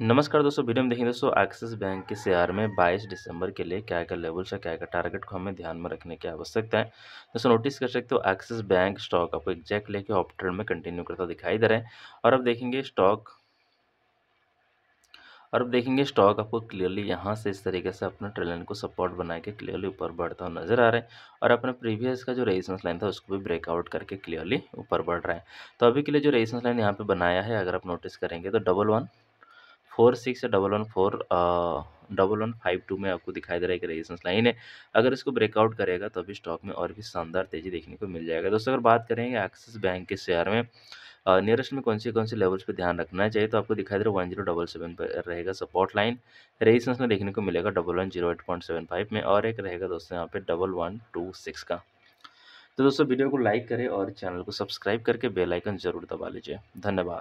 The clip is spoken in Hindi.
नमस्कार दोस्तों वीडियो में देखेंगे दोस्तों एक्सिस बैंक के शेयर में 22 दिसंबर के लिए क्या क्या लेवल्स है क्या क्या टारगेट को हमें ध्यान में रखने की आवश्यकता है दोस्तों नोटिस कर सकते हो एक्सिस बैंक स्टॉक आपको एग्जैक्ट लेके ऑप ट्रेड में कंटिन्यू करता दिखाई दे रहा है और अब देखेंगे स्टॉक और अब देखेंगे स्टॉक आपको क्लियरली यहाँ से इस तरीके से अपने ट्रेलन को सपोर्ट बना के क्लियरली ऊपर बढ़ता हुआ नजर आ रहा है और अपने प्रीवियस का जो रेजिस्टेंस लाइन था उसको भी ब्रेकआउट करके क्लियरली ऊपर बढ़ रहा है तो अभी के लिए जो रेजिस्टेंस लाइन यहाँ पे बनाया है अगर आप नोटिस करेंगे तो double one four six double one four double one five two में आपको दिखाई दे रहा है कि रेजिस्टेंस लाइन है अगर इसको ब्रेकआउट करेगा तो अभी स्टॉक में और भी शानदार तेज़ी देखने को मिल जाएगा दोस्तों अगर बात करेंगे एक्सिस बैंक के शेयर में नियरेस्ट में कौन से कौन से लेवल्स पे ध्यान रखना चाहिए तो आपको दिखाई दे रहा है वन जीरो डबल सेवन पर रहेगा सपोर्ट लाइन रेजिस्टेंस में देखने को मिलेगा double one zero eight point seven five में और एक रहेगा दोस्तों यहाँ पे डबल वन टू सिक्स का तो दोस्तों वीडियो को लाइक करें और चैनल को सब्सक्राइब करके बेल आइकन जरूर दबा लीजिए धन्यवाद